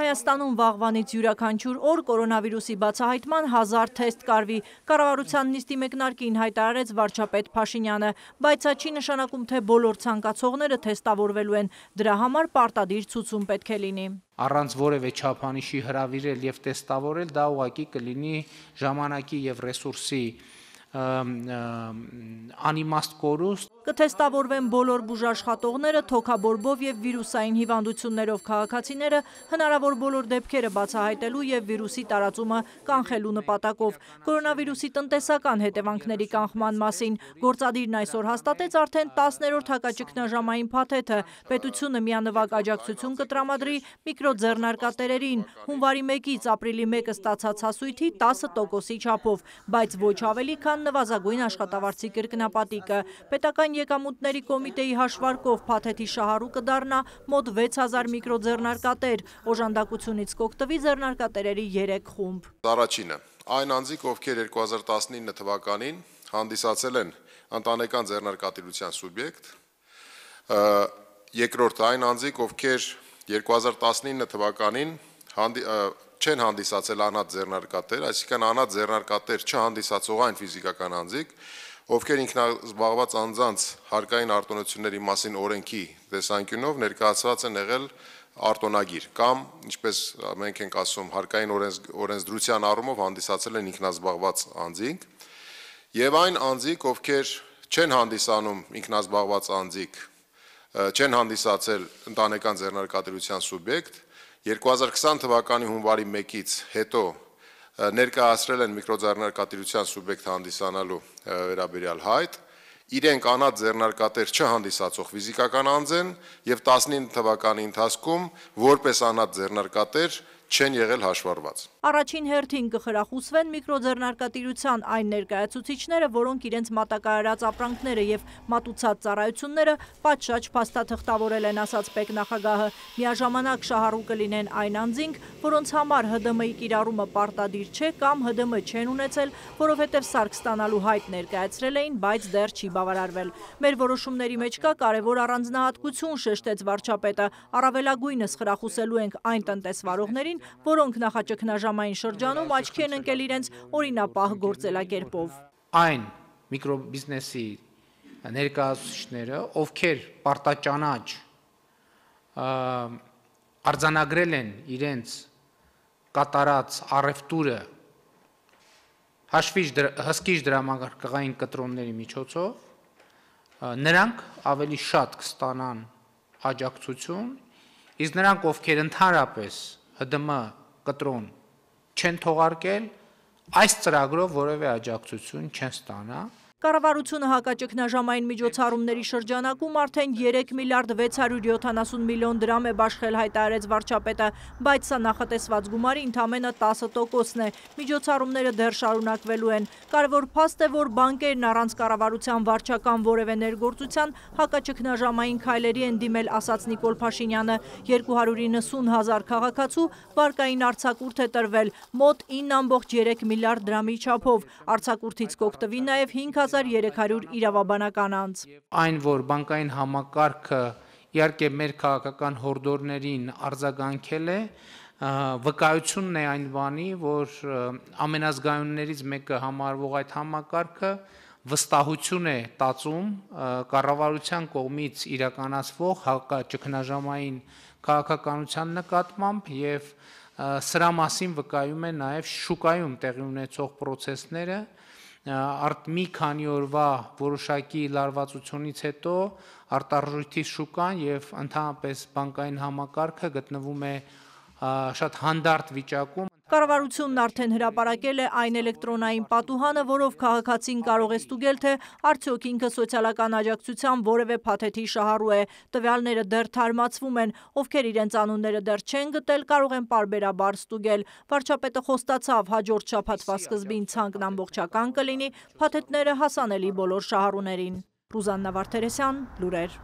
Հայաստանում վաղվանից յուրականչուր օր կորոնավիրուսի բացահայտման հազար թեստ կարվի։ Կառավարության նիստի մեկնարկին հայտարարեց վարչապետ Փաշինյանը, բայց սա չի նշանակում, թե բոլոր ցանկացողները թեստավորվելու են։ Դրա համար պարտադիր ցուցում պետք է լինի առանց որևէ չափանիշի հրավիրել եւ տեստավորել դա ուղակի կլինի ժամանակի եւ ռեսուրսի անիմաստ կորուստ կթեստավորվեն բոլոր բուժաշխատողները, թոքաբորբով և վիրուսային հիվանդություններով քաղաքացիները հնարավոր բոլոր դեպքերը բացահայտելու և վիրուսի տարածումը կանխելու նպատակով։ Կորոնավիրուսի տնտեսական հետևանքների կանխման մասին գործադիրն այսօր հաստատեց արդեն 10-րդ հակաճգնաժամային փաթեթը։ Պետությունը միանվագ աջակցություն կտրամադրի միկրոձեռնարկատերերին հունվարի 1-ից ապրիլի 1-ը ստացած հասույթի 10% չափով, բայց ոչ ավելի, քան նվազագույն աշխատավարձի կրկնապատիկը։ Պետական եկամուտների կոմիտեի հաշվարկով պաթեթի շահարուկը դարնա մոտ 6000 միկրոձերնարկատեր, ոժանդակությունից կոգտվի ձերնարկատերերի երեկ խումբ։ Առաջինը, այն անձիկ, ովքեր 2019 թվականին հանդիսացել են ընտանեկան ձերնարկատիրության սուբյեկտ, երկրորդ այն անձիկ, ովքեր 2019 թվականին հանդի, չեն հանդիսացել անհատ ձեռնարկատեր, այսինքն անհատ ձեռնարկատեր չհանդիսացող այն ֆիզիկական անձիկ, ովքեր ինքնազբաղված անձանց հարկային արտոնությունների մասին օրենքի տեսանկյունով ներկայացված են եղել արտոնագիր կամ ինչպես մենք ենք ասում հարկային օրենսդրության առումով հանդիսացել են ինքնազբաղված անձինք եւ այն անձիկ ովքեր չեն հանդիսանում ինքնազբաղված անձիկ չեն հանդիսացել ընտանեկան ձեռնարկատիրության սուբյեկտ 2020 թվականի հունվարի 1-ից հետո ներկայացրել են միկրոձեռնարկատիրության սուբյեկտ հանդիսանալու վերաբերյալ հայտ, իրենք անած ձեռնարկատեր չհանդիսացող ֆիզիկական անձ են եւ 19 թվականի ընթացքում որպես անած ձեռնարկատեր չեն եղել հաշվարված։ Առաջին հերթին կխրախուսվեն միկրոձեռնարկատիրության այն ներկայացուցիչները, որոնք իրենց մատակարարած ապրանքները եւ մատուցած ծառայությունները պատշաճ փաստաթղթավորել են ասաց պետնախագահը։ Միաժամանակ շահառու կլինեն այն անձինք, որոնց համար ՀԴՄ-ի կիրառումը պարտադիր չէ կամ ՀԴՄ չեն ունեցել, որովհետեւ սարք ստանալու հայտ ներկայացրել էին, բայց դեռ չի բավարարվել։ Մեր որոշումների մեջ կա կարևոր առանձնահատկություն, շեշտեց վարչապետը։ Առավելագույնս խրախուսելու ենք այն տնտեսվարողներին, են, որոնք նախաճգնաժամային շրջանում աչքի են ընկել իրենց օրինապահ գործելակերպով։ Այն միկրոբիզնեսի ներկայացուցիչները, ովքեր պարտաճանաչ արձանագրել են իրենց կատարած առևտուրը հաշվիչ հսկիչ դրամարկղային կտրոնների միջոցով նրանք ավելի շատ կստանան աջակցություն իսկ նրանք ովքեր ընդհանրապես ՀԴՄ կտրոն չեն թողարկել, այս ծրագրով որևէ աջակցություն չեն ստանա Կառավարությունը հակաճգնաժամային միջոցառումների շրջանակում արդեն 3 միլիարդ 670 միլիոն դրամ է բաշխել հայտարարեց վարչապետը, բայց սա նախատեսված գումարի ընդամենը 10%-ն է։ Միջոցառումները դեռ շարունակվելու են։ Կարևոր փաստ է, որ բանկերն առանց կառավարության վարչական որևէ ներգործության հակաճգնաժամային քայլերի են դիմել, ասաց Նիկոլ Փաշինյանը։ 290 հազար քաղաքացու վարկային արձակուրդ է տրվել մոտ 9.3 միլիարդ դրամի չափով։ Արձակուրդից կօգտվի նաև 5 2300 իրավաբանական անձ։ Այն, որ բանկային համակարգը իհարկե մեր քաղաքական հորդորներին արձագանքել է, վկայությունն է այն բանի, որ ամենազգայուններից մեկը համարվող այդ համակարգը վստահություն է տածում կառավարության կողմից իրականացվող հակաճգնաժամային քաղաքականության նկատմամբ եւ սրա մասին վկայում է նաեւ շուկայում տեղի ունեցող process-ները, արդ մի քանի օրվա որոշակի լարվածությունից հետո արտարժույթի շուկան եւ ընդհանրապես բանկային համակարգը գտնվում է շատ հանդարտ վիճակում Կառավարությունն արդեն հրապարակել է այն էլեկտրոնային պատուհանը, որով քաղաքացին կարող է ստուգել, թե արդյոք ինքը սոցիալական աջակցության որևէ փաթեթի շահառու է։ Տվյալները դեռ թարմացվում են, ովքեր իրենց անունները դեռ չեն գտել, կարող են parberabar ստուգել։ Վարչապետը խոստացավ հաջորդ շաբաթվա սկզբին ցանկն ամբողջական կլինի, փաթեթները հասանելի բոլոր շահառուներին։ Ռուզաննա Վարդերեսյան, Լուրեր։